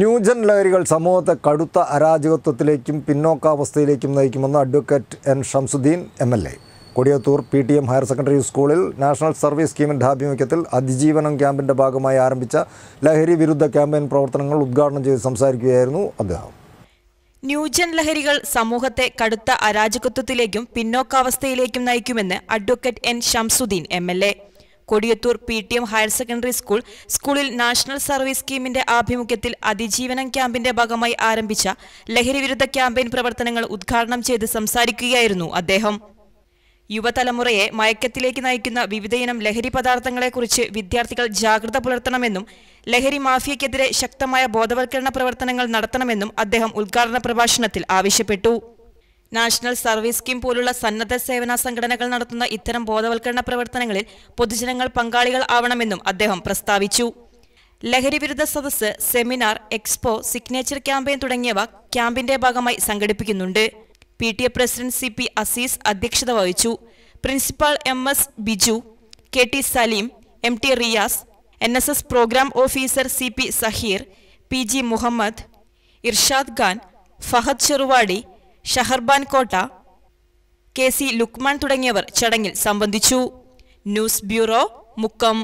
new gen ലഹരികൾ സമൂഹത്തെ കടുത്ത അരാജകത്വത്തിലേക്കും പിന്നോക്കാവസ്ഥയിലേക്കും നയിക്കുമെന്ന് advocate N Shamsuddin M L A Kodiyathur P T M higher secondary സ്കൂളിൽ നാഷണൽ സർവീസ് സ്കീമിൻ്റെ ആഭിമുഖ്യത്തിൽ അതിജീവനം ക്യാമ്പിൻ്റെ ഭാഗമായി ആരംഭിച്ച ലഹരി വിരുദ്ധ ക്യാമ്പയിൻ പ്രവർത്തനങ്ങൾ ഉദ്ഘാടനം ചെയ്ത് സംസാരിക്കുകയായിരുന്നു അദ്ദേഹം ന്യൂജൻ ലഹരികൾ സമൂഹത്തെ കടുത്ത അരാജകത്വത്തിലേക്കും പിന്നോക്കാവസ്ഥയിലേക്കും നയിക്കുമെന്ന് advocate N Shamsuddin M L A Kodiyathur P T M higher secondary school സ്കൂളിൽ നാഷണൽ സർവീസ് സ്കീമിന്റെ ആഭിമുഖ്യത്തിൽ അതിജീവനം ക്യാമ്പിന്റെ ഭാഗമായി ആരംഭിച്ച ലഹരിവിരുദ്ധ ക്യാമ്പയിൻ പ്രവർത്തനങ്ങൾ ഉദ്ഘാടനം ചെയ്ത് സംസാരിക്കുകയായിരുന്നു അദ്ദേഹം യുവതലമുറയെ മയക്കത്തിലേക്ക് നയിക്കുന്ന വിവിധയിനം ലഹരി പദാർത്ഥങ്ങളെക്കുറിച്ച് വിദ്യാർത്ഥികൾ ജാഗ്രത പുലർത്തണമെന്നും ലഹരി മാഫിയക്കെതിരെ ശക്തമായ ബോധവൽക്കരണ പ്രവർത്തനങ്ങൾ നടത്തണമെന്നും അദ്ദേഹം ഉദ്ഘാടന പ്രഭാഷണത്തിൽ ആവശ്യപ്പെട്ടു നാഷണൽ സർവീസ് സ്കീം പോലുള്ള സന്നദ്ധ സേവന സംഘടനകൾ നടത്തുന്ന ഇത്തരം ബോധവൽക്കരണ പ്രവർത്തനങ്ങളിൽ പൊതുജനങ്ങൾ പങ്കാളികൾ ആവണമെന്നും അദ്ദേഹം പ്രസ്താവിച്ചു ലഹരിവിരുദ്ധ സദസ്സ് സെമിനാർ എക്സ്പോ സിഗ്നേച്ചർ ക്യാമ്പയിൻ തുടങ്ങിയവ ക്യാമ്പിന്റെ ഭാഗമായി സംഘടിപ്പിക്കുന്നുണ്ട് P T A president C P Aziz അധ്യക്ഷത വഹിച്ചു principal M S Biju K T Saleem M T Riyas N S S programme officer C P Saheer P G Muhammad Irshad Khan Fahad Cheruvadi Shaharban Kotta K C Luqman തുടങ്ങിയവർ ചടങ്ങിൽ സംബന്ധിച്ചു ന്യൂസ് ബ്യൂറോ മുക്കം